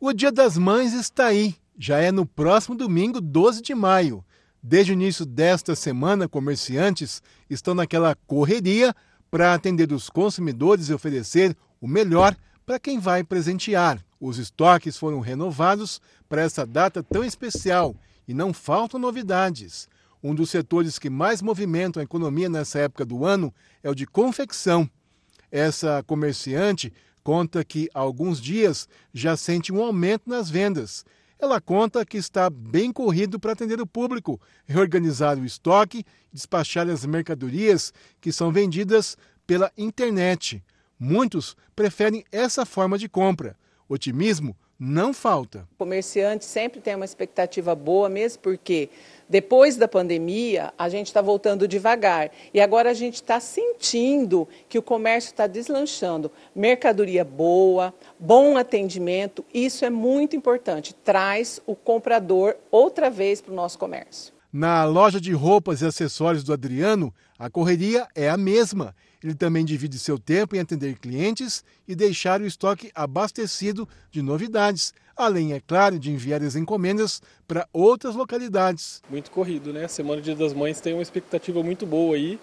O Dia das Mães está aí, já é no próximo domingo, 12 de maio. Desde o início desta semana, comerciantes estão naquela correria para atender os consumidores e oferecer o melhor para quem vai presentear. Os estoques foram renovados para essa data tão especial e não faltam novidades. Um dos setores que mais movimentam a economia nessa época do ano é o de confecção. Essa comerciante conta que há alguns dias já sente um aumento nas vendas. Ela conta que está bem corrido para atender o público, reorganizar o estoque, despachar as mercadorias que são vendidas pela internet. Muitos preferem essa forma de compra. Otimismo não falta. O comerciante sempre tem uma expectativa boa, mesmo porque depois da pandemia, a gente está voltando devagar. E agora a gente está sentindo que o comércio está deslanchando. Mercadoria boa, bom atendimento, isso é muito importante. Traz o comprador outra vez para o nosso comércio. Na loja de roupas e acessórios do Adriano, a correria é a mesma. Ele também divide seu tempo em atender clientes e deixar o estoque abastecido de novidades além, é claro, de enviar as encomendas para outras localidades. Muito corrido, né? Semana Dia das Mães tem uma expectativa muito boa aí,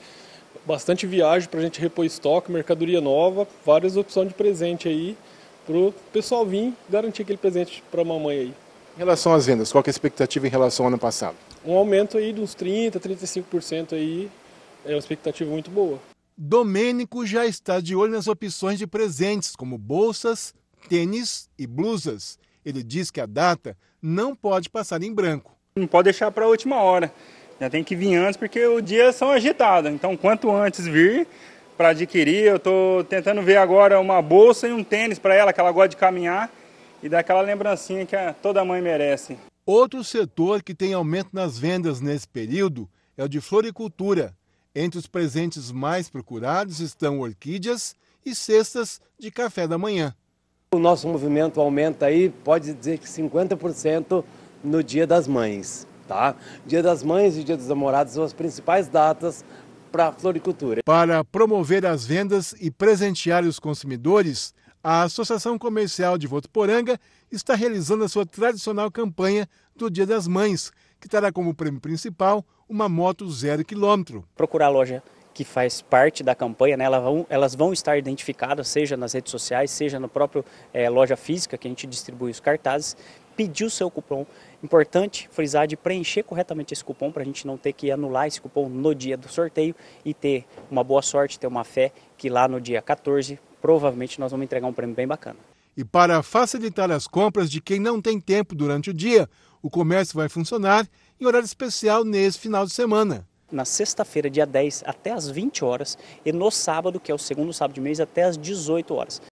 bastante viagem para a gente repor estoque, mercadoria nova, várias opções de presente aí para o pessoal vir garantir aquele presente para a mamãe aí. Em relação às vendas, qual é a expectativa em relação ao ano passado? Um aumento aí de uns 30, 35% aí, é uma expectativa muito boa. Domênico já está de olho nas opções de presentes, como bolsas, tênis e blusas. Ele diz que a data não pode passar em branco. Não pode deixar para a última hora. Já tem que vir antes porque os dias são agitados. Então, quanto antes vir para adquirir, eu estou tentando ver agora uma bolsa e um tênis para ela, que ela gosta de caminhar, e dar aquela lembrancinha que toda mãe merece. Outro setor que tem aumento nas vendas nesse período é o de floricultura. Entre os presentes mais procurados estão orquídeas e cestas de café da manhã. O nosso movimento aumenta aí, pode dizer que 50% no Dia das Mães. Tá? Dia das Mães e Dia dos Namorados são as principais datas para a floricultura. Para promover as vendas e presentear os consumidores, a Associação Comercial de Votuporanga está realizando a sua tradicional campanha do Dia das Mães, que terá como prêmio principal uma moto zero quilômetro. Procurar a loja que faz parte da campanha, né, elas, vão, elas vão estar identificadas, seja nas redes sociais, seja no próprio é, loja física que a gente distribui os cartazes, pedir o seu cupom. Importante frisar de preencher corretamente esse cupom para a gente não ter que anular esse cupom no dia do sorteio e ter uma boa sorte, ter uma fé que lá no dia 14 provavelmente nós vamos entregar um prêmio bem bacana. E para facilitar as compras de quem não tem tempo durante o dia, o comércio vai funcionar em horário especial nesse final de semana na sexta-feira, dia 10, até às 20 horas, e no sábado, que é o segundo sábado de mês, até às 18 horas.